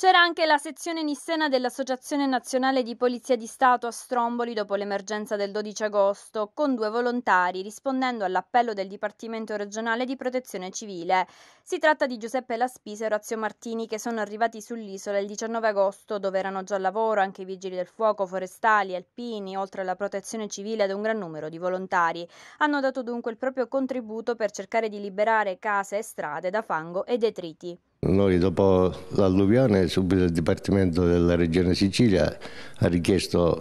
C'era anche la sezione nissena dell'Associazione Nazionale di Polizia di Stato a Stromboli dopo l'emergenza del 12 agosto, con due volontari rispondendo all'appello del Dipartimento regionale di protezione civile. Si tratta di Giuseppe Laspisa e Orazio Martini che sono arrivati sull'isola il 19 agosto dove erano già al lavoro anche i vigili del fuoco, forestali, alpini, oltre alla protezione civile ed un gran numero di volontari. Hanno dato dunque il proprio contributo per cercare di liberare case e strade da fango e detriti. Noi dopo l'alluvione subito il Dipartimento della Regione Sicilia ha richiesto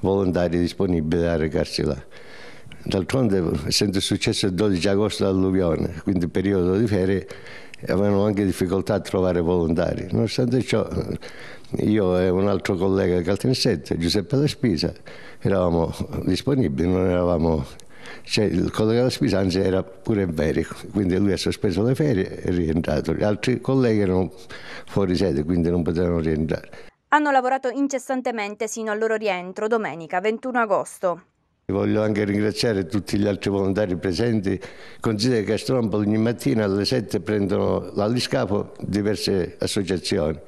volontari disponibili a recarsi là. D'altronde, essendo successo il 12 agosto l'alluvione, quindi periodo di ferie, avevano anche difficoltà a trovare volontari. Nonostante ciò, io e un altro collega caltensette, Giuseppe La Spisa, eravamo disponibili, non eravamo cioè, il collega della Spisanza era pure in ferie, quindi lui ha sospeso le ferie e è rientrato. Gli altri colleghi erano fuori sede, quindi non potevano rientrare. Hanno lavorato incessantemente sino al loro rientro domenica 21 agosto. Voglio anche ringraziare tutti gli altri volontari presenti. Considera che a Stromboli ogni mattina alle 7 prendono l'alliscapo diverse associazioni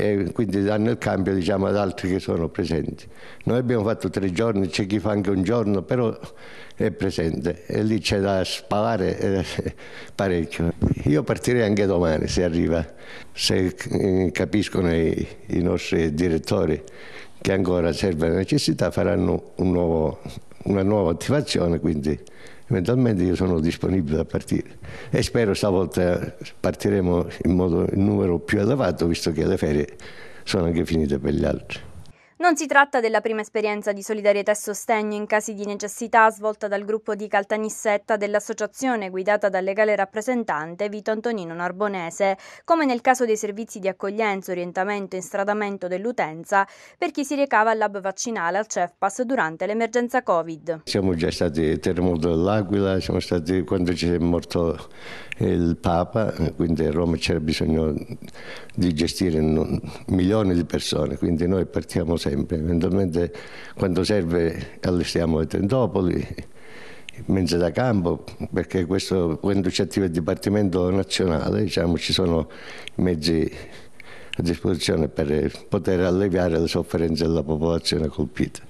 e quindi danno il cambio diciamo, ad altri che sono presenti. Noi abbiamo fatto tre giorni, c'è chi fa anche un giorno, però è presente e lì c'è da spavare eh, parecchio. Io partirei anche domani se arriva, se eh, capiscono i, i nostri direttori che ancora serve la necessità, faranno un nuovo una nuova attivazione, quindi eventualmente io sono disponibile a partire e spero stavolta partiremo in modo in numero più elevato visto che le ferie sono anche finite per gli altri. Non si tratta della prima esperienza di solidarietà e sostegno in casi di necessità svolta dal gruppo di Caltanissetta dell'associazione guidata dal legale rappresentante Vito Antonino Narbonese, come nel caso dei servizi di accoglienza, orientamento e instradamento dell'utenza per chi si recava al lab vaccinale al CEFPAS durante l'emergenza Covid. Siamo già stati terremoto dell'Aquila, siamo stati quando ci è morto il Papa, quindi a Roma c'era bisogno di gestire milioni di persone, quindi noi partiamo sempre sempre, eventualmente quando serve allestiamo le tendopoli, mense da campo, perché questo, quando ci attiva il Dipartimento Nazionale diciamo, ci sono mezzi a disposizione per poter alleviare le sofferenze della popolazione colpita.